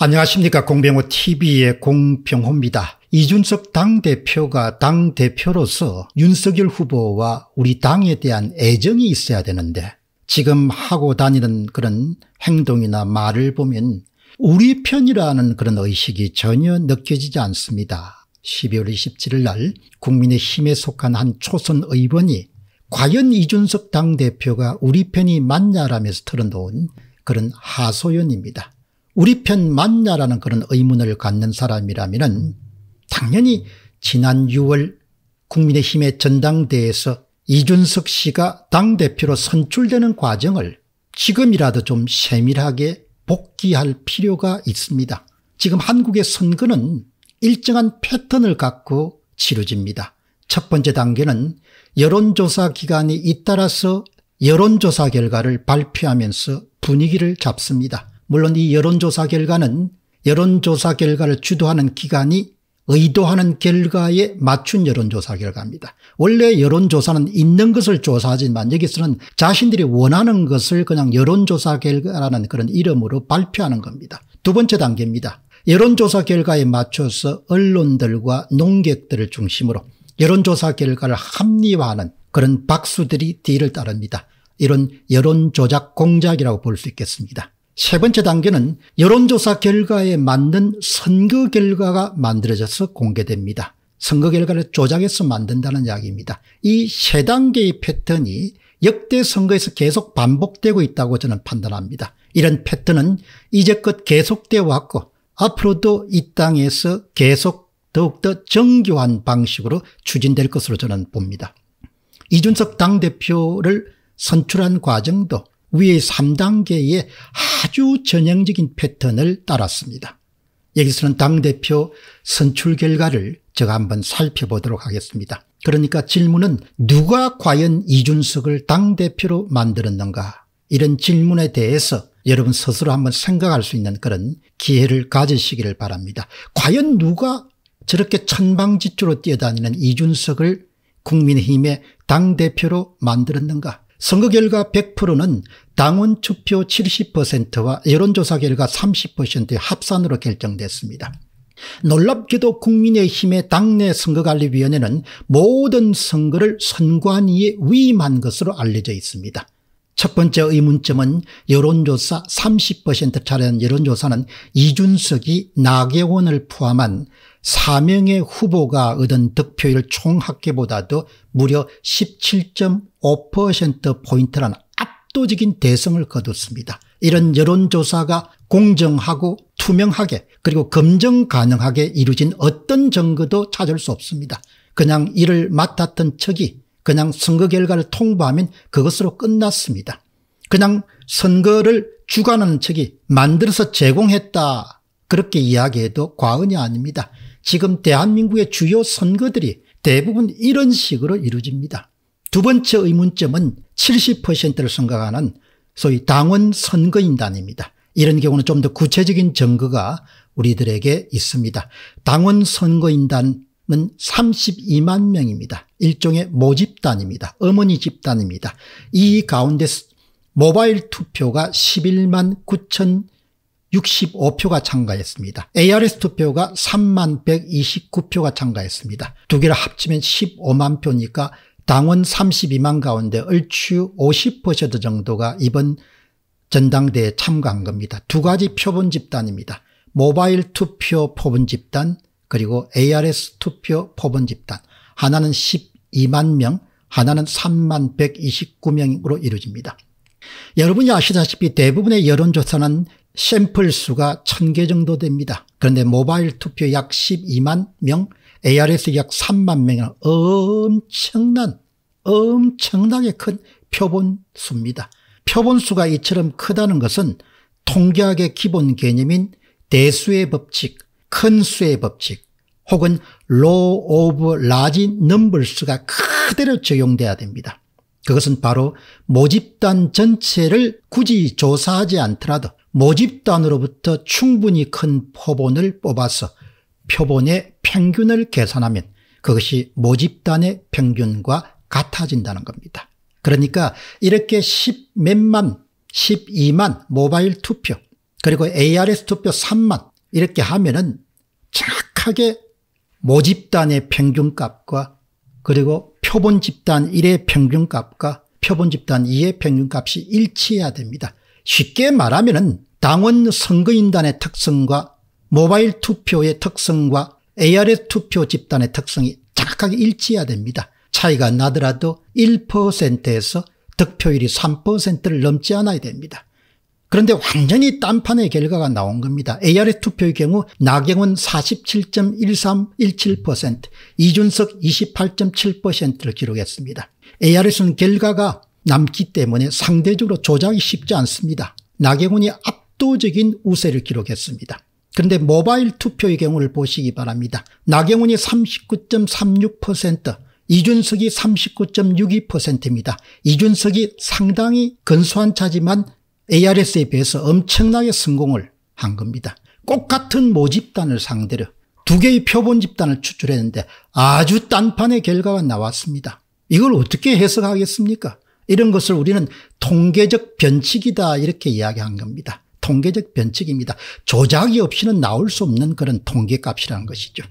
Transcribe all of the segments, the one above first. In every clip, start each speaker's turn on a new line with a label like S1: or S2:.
S1: 안녕하십니까 공병호 TV의 공병호입니다. 이준석 당대표가 당대표로서 윤석열 후보와 우리 당에 대한 애정이 있어야 되는데 지금 하고 다니는 그런 행동이나 말을 보면 우리 편이라는 그런 의식이 전혀 느껴지지 않습니다. 12월 27일 날 국민의힘에 속한 한 초선 의원이 과연 이준석 당대표가 우리 편이 맞냐라면서 털어놓은 그런 하소연입니다. 우리 편 맞냐라는 그런 의문을 갖는 사람이라면 당연히 지난 6월 국민의힘의 전당대회에서 이준석 씨가 당대표로 선출되는 과정을 지금이라도 좀 세밀하게 복귀할 필요가 있습니다. 지금 한국의 선거는 일정한 패턴을 갖고 치러집니다. 첫 번째 단계는 여론조사 기간이 잇따라서 여론조사 결과를 발표하면서 분위기를 잡습니다. 물론 이 여론조사 결과는 여론조사 결과를 주도하는 기관이 의도하는 결과에 맞춘 여론조사 결과입니다. 원래 여론조사는 있는 것을 조사하지만 여기서는 자신들이 원하는 것을 그냥 여론조사 결과라는 그런 이름으로 발표하는 겁니다. 두 번째 단계입니다. 여론조사 결과에 맞춰서 언론들과 농객들을 중심으로 여론조사 결과를 합리화하는 그런 박수들이 뒤를 따릅니다. 이런 여론조작 공작이라고 볼 수 있겠습니다. 세 번째 단계는 여론조사 결과에 맞는 선거 결과가 만들어져서 공개됩니다. 선거 결과를 조작해서 만든다는 이야기입니다. 이 세 단계의 패턴이 역대 선거에서 계속 반복되고 있다고 저는 판단합니다. 이런 패턴은 이제껏 계속되어 왔고 앞으로도 이 땅에서 계속 더욱더 정교한 방식으로 추진될 것으로 저는 봅니다. 이준석 당대표를 선출한 과정도 위의 3단계의 아주 전형적인 패턴을 따랐습니다. 여기서는 당대표 선출 결과를 제가 한번 살펴보도록 하겠습니다. 그러니까 질문은 누가 과연 이준석을 당대표로 만들었는가 이런 질문에 대해서 여러분 스스로 한번 생각할 수 있는 그런 기회를 가지시기를 바랍니다. 과연 누가 저렇게 천방지축로 뛰어다니는 이준석을 국민의힘의 당대표로 만들었는가 선거 결과 100%는 당원 투표 70%와 여론조사 결과 30%의 합산으로 결정됐습니다. 놀랍게도 국민의힘의 당내 선거관리위원회는 모든 선거를 선관위에 위임한 것으로 알려져 있습니다. 첫 번째 의문점은 여론조사 30%차례한 여론조사는 이준석이 나경원을 포함한 4명의 후보가 얻은 득표율 총 합계보다도 무려 17.5%포인트라는 압도적인 대승을 거뒀습니다. 이런 여론조사가 공정하고 투명하게 그리고 검증 가능하게 이루어진 어떤 증거도 찾을 수 없습니다. 그냥 일을 맡았던 척이 그냥 선거 결과를 통보하면 그것으로 끝났습니다. 그냥 선거를 주관하는 척이 만들어서 제공했다 그렇게 이야기해도 과언이 아닙니다. 지금 대한민국의 주요 선거들이 대부분 이런 식으로 이루어집니다. 두 번째 의문점은 70%를 생각하는 소위 당원 선거인단입니다. 이런 경우는 좀 더 구체적인 증거가 우리들에게 있습니다. 당원 선거인단은 32만 명입니다. 일종의 모집단입니다. 어머니 집단입니다. 이 가운데 모바일 투표가 11만 9천 65표가 참가했습니다. ARS 투표가 3만 129표가 참가했습니다. 두 개를 합치면 15만 표니까 당원 32만 가운데 얼추 50% 정도가 이번 전당대에 참가한 겁니다. 두 가지 표본 집단입니다. 모바일 투표 표본 집단 그리고 ARS 투표 표본 집단 하나는 12만 명 하나는 3만 129명으로 이루어집니다. 여러분이 아시다시피 대부분의 여론조사는 샘플 수가 1000개 정도 됩니다. 그런데 모바일 투표 약 12만 명, ARS 약 3만 명이 엄청난 엄청나게 큰 표본 수입니다. 표본 수가 이처럼 크다는 것은 통계학의 기본 개념인 대수의 법칙, 큰 수의 법칙 혹은 law of large numbers가 그대로 적용돼야 됩니다. 그것은 바로 모집단 전체를 굳이 조사하지 않더라도 모집단으로부터 충분히 큰 표본을 뽑아서 표본의 평균을 계산하면 그것이 모집단의 평균과 같아진다는 겁니다. 그러니까 이렇게 10몇만, 12만 모바일 투표 그리고 ARS 투표 3만 이렇게 하면은 정확하게 모집단의 평균값과 그리고 표본 집단 1의 평균값과 표본 집단 2의 평균값이 일치해야 됩니다. 쉽게 말하면은 당원 선거인단의 특성과 모바일 투표의 특성과 ARS 투표 집단의 특성이 정확하게 일치해야 됩니다. 차이가 나더라도 1%에서 득표율이 3%를 넘지 않아야 됩니다. 그런데 완전히 딴판의 결과가 나온 겁니다. ARS 투표의 경우 나경원 47.1317%, 이준석 28.7%를 기록했습니다. ARS는 결과가 남기 때문에 상대적으로 조작이 쉽지 않습니다. 나경원이 앞 압도적인 우세를 기록했습니다. 그런데 모바일 투표의 경우를 보시기 바랍니다. 나경원이 39.36%, 이준석이 39.62%입니다. 이준석이 상당히 근소한 차지만 ARS에 비해서 엄청나게 성공을 한 겁니다. 꼭 같은 모집단을 상대로 두 개의 표본 집단을 추출했는데 아주 딴판의 결과가 나왔습니다. 이걸 어떻게 해석하겠습니까? 이런 것을 우리는 통계적 변칙이다 이렇게 이야기한 겁니다. 통계적 변칙입니다. 조작이 없이는 나올 수 없는 그런 통계값이라는 것이죠.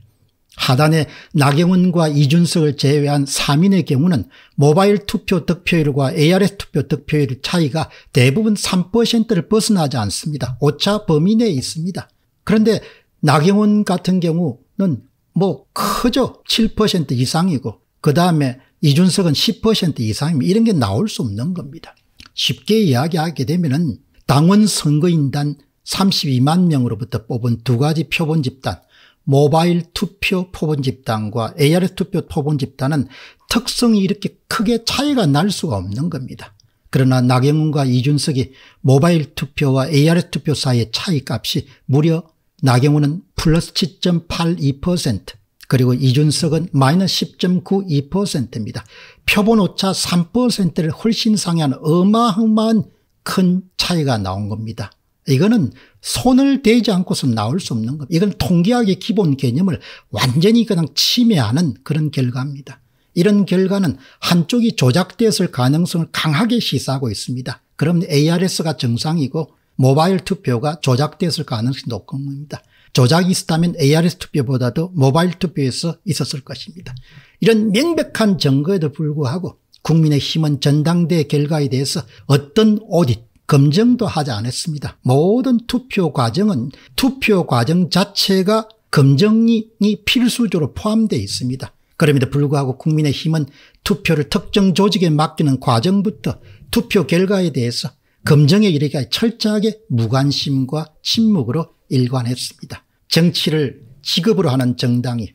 S1: 하단에 나경원과 이준석을 제외한 3인의 경우는 모바일 투표 득표율과 ARS 투표 득표율 차이가 대부분 3%를 벗어나지 않습니다. 오차 범위 내에 있습니다. 그런데 나경원 같은 경우는 뭐 크죠. 7% 이상이고 그 다음에 이준석은 10% 이상이면 이런 게 나올 수 없는 겁니다. 쉽게 이야기하게 되면 은 당원 선거인단 32만 명으로부터 뽑은 두 가지 표본 집단 모바일 투표 표본 집단과 ARS 투표 표본 집단은 특성이 이렇게 크게 차이가 날 수가 없는 겁니다. 그러나 나경원과 이준석이 모바일 투표와 ARS 투표 사이의 차이값이 무려 나경원은 플러스 7.82% 그리고 이준석은 마이너스 10.92%입니다. 표본 오차 3%를 훨씬 상회한 어마어마한 큰 차이가 나온 겁니다. 이거는 손을 대지 않고서 나올 수 없는 겁니다. 이건 통계학의 기본 개념을 완전히 그냥 침해하는 그런 결과입니다. 이런 결과는 한쪽이 조작되었을 가능성을 강하게 시사하고 있습니다. 그럼 ARS가 정상이고 모바일 투표가 조작되었을 가능성이 높은 겁니다. 조작이 있었다면 ARS 투표보다도 모바일 투표에서 있었을 것입니다. 이런 명백한 증거에도 불구하고 국민의힘은 전당대 결과에 대해서 어떤 오딧 검증도 하지 않았습니다. 모든 투표 과정은 투표 과정 자체가 검증이 필수적으로 포함되어 있습니다. 그럼에도 불구하고 국민의힘은 투표를 특정 조직에 맡기는 과정부터 투표 결과에 대해서 검증에 이르기까지 철저하게 무관심과 침묵으로 일관했습니다. 정치를 직업으로 하는 정당이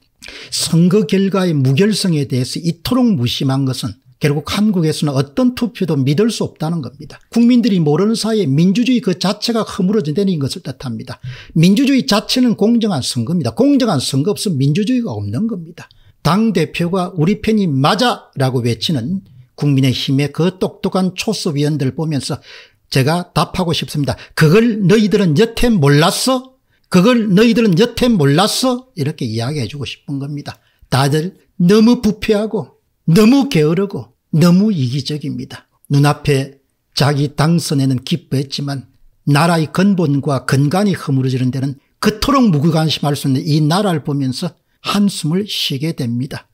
S1: 선거 결과의 무결성에 대해서 이토록 무심한 것은 결국 한국에서는 어떤 투표도 믿을 수 없다는 겁니다. 국민들이 모르는 사이에 민주주의 그 자체가 허물어진다는 것을 뜻합니다. 민주주의 자체는 공정한 선거입니다. 공정한 선거 없으면 민주주의가 없는 겁니다. 당대표가 우리 편이 맞아라고 외치는 국민의힘의 그 똑똑한 초수위원들 보면서 제가 답하고 싶습니다. 그걸 너희들은 여태 몰랐어? 그걸 너희들은 여태 몰랐어? 이렇게 이야기해 주고 싶은 겁니다. 다들 너무 부패하고 너무 게으르고 너무 이기적입니다. 눈앞에 자기 당선에는 기뻐했지만 나라의 근본과 근간이 허물어지는 데는 그토록 무관심할 수 있는 이 나라를 보면서 한숨을 쉬게 됩니다.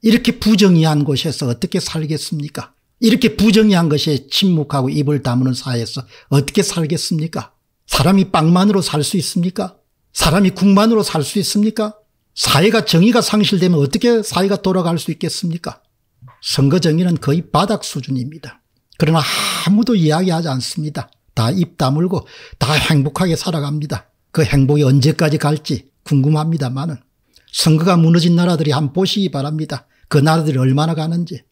S1: 이렇게 부정의한 곳에서 어떻게 살겠습니까? 이렇게 부정의한 것에 침묵하고 입을 다무는 사회에서 어떻게 살겠습니까? 사람이 빵만으로 살 수 있습니까? 사람이 국만으로 살 수 있습니까? 사회가 정의가 상실되면 어떻게 사회가 돌아갈 수 있겠습니까? 선거 정의는 거의 바닥 수준입니다. 그러나 아무도 이야기하지 않습니다. 다 입 다물고 다 행복하게 살아갑니다. 그 행복이 언제까지 갈지 궁금합니다만은 선거가 무너진 나라들이 한번 보시기 바랍니다. 그 나라들이 얼마나 가는지.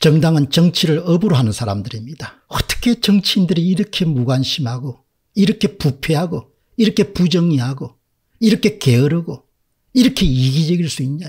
S1: 정당은 정치를 업으로 하는 사람들입니다. 어떻게 정치인들이 이렇게 무관심하고 이렇게 부패하고 이렇게 부정의하고 이렇게 게으르고 이렇게 이기적일 수 있냐.